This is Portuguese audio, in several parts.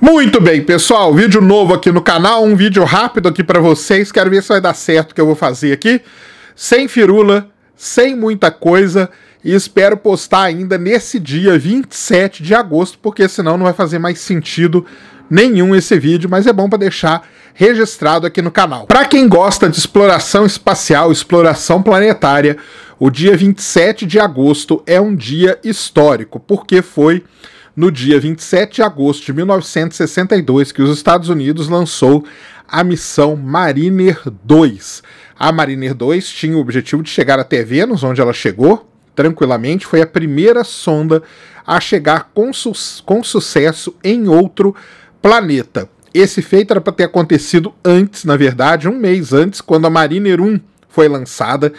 Muito bem, pessoal, vídeo novo aqui no canal, um vídeo rápido aqui para vocês, quero ver se vai dar certo que eu vou fazer aqui, sem firula, sem muita coisa, e espero postar ainda nesse dia 27 de agosto, porque senão não vai fazer mais sentido nenhum esse vídeo, mas é bom para deixar registrado aqui no canal. Para quem gosta de exploração espacial, exploração planetária, o dia 27 de agosto é um dia histórico, porque foi no dia 27 de agosto de 1962 que os Estados Unidos lançou a missão Mariner 2. A Mariner 2 tinha o objetivo de chegar até Vênus, onde ela chegou tranquilamente, foi a primeira sonda a chegar com, su com sucesso em outro planeta. Esse feito era para ter acontecido antes, na verdade, um mês antes, quando a Mariner 1 foi lançada.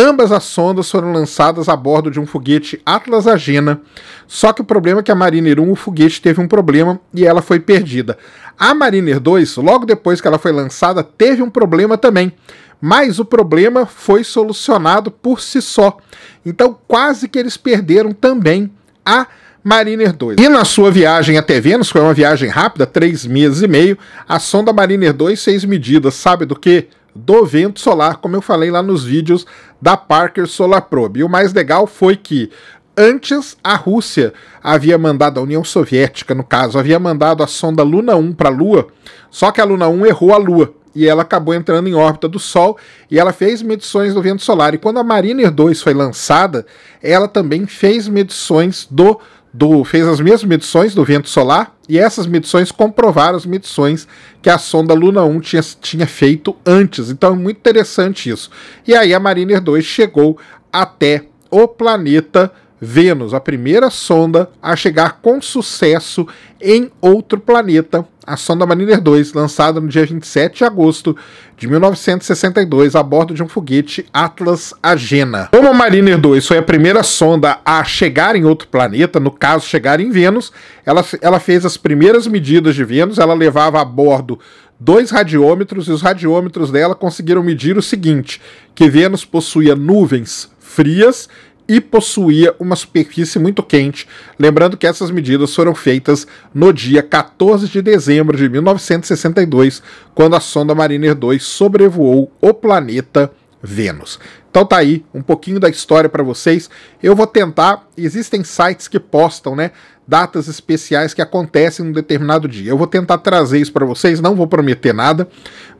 Ambas as sondas foram lançadas a bordo de um foguete Atlas Agena, só que o problema é que a Mariner 1, o foguete, teve um problema e ela foi perdida. A Mariner 2, logo depois que ela foi lançada, teve um problema também, mas o problema foi solucionado por si só. Então, quase que eles perderam também a Mariner 2. E na sua viagem até Vênus, que uma viagem rápida, três meses e meio, a sonda Mariner 2 fez medidas, sabe do quê? do vento solar, como eu falei lá nos vídeos da Parker Solar Probe. E o mais legal foi que antes a Rússia havia mandado, a União Soviética no caso, havia mandado a sonda Luna 1 para a Lua, só que a Luna 1 errou a Lua e ela acabou entrando em órbita do Sol e ela fez medições do vento solar. E quando a Mariner 2 foi lançada, ela também fez medições do do, fez as mesmas medições do vento solar e essas medições comprovaram as medições que a sonda Luna 1 tinha, tinha feito antes. Então é muito interessante isso. E aí a Mariner 2 chegou até o planeta Vênus, a primeira sonda a chegar com sucesso em outro planeta, a sonda Mariner 2, lançada no dia 27 de agosto de 1962 a bordo de um foguete Atlas Agena. Como a Mariner 2 foi a primeira sonda a chegar em outro planeta, no caso chegar em Vênus, ela, ela fez as primeiras medidas de Vênus, ela levava a bordo dois radiômetros e os radiômetros dela conseguiram medir o seguinte, que Vênus possuía nuvens frias e possuía uma superfície muito quente. Lembrando que essas medidas foram feitas no dia 14 de dezembro de 1962, quando a sonda Mariner 2 sobrevoou o planeta Vênus. Então tá aí um pouquinho da história para vocês. Eu vou tentar, existem sites que postam, né, datas especiais que acontecem num determinado dia. Eu vou tentar trazer isso para vocês, não vou prometer nada,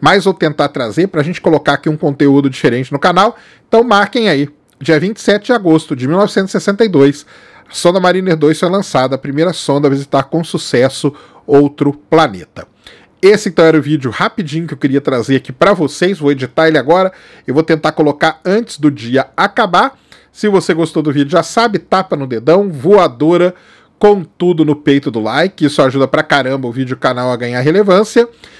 mas vou tentar trazer para a gente colocar aqui um conteúdo diferente no canal. Então marquem aí dia 27 de agosto de 1962, a sonda Mariner 2 foi lançada, a primeira sonda a visitar com sucesso outro planeta. Esse então era o vídeo rapidinho que eu queria trazer aqui para vocês. Vou editar ele agora. Eu vou tentar colocar antes do dia acabar. Se você gostou do vídeo, já sabe, tapa no dedão, voadora com tudo no peito do like. Isso ajuda pra caramba o vídeo o canal a ganhar relevância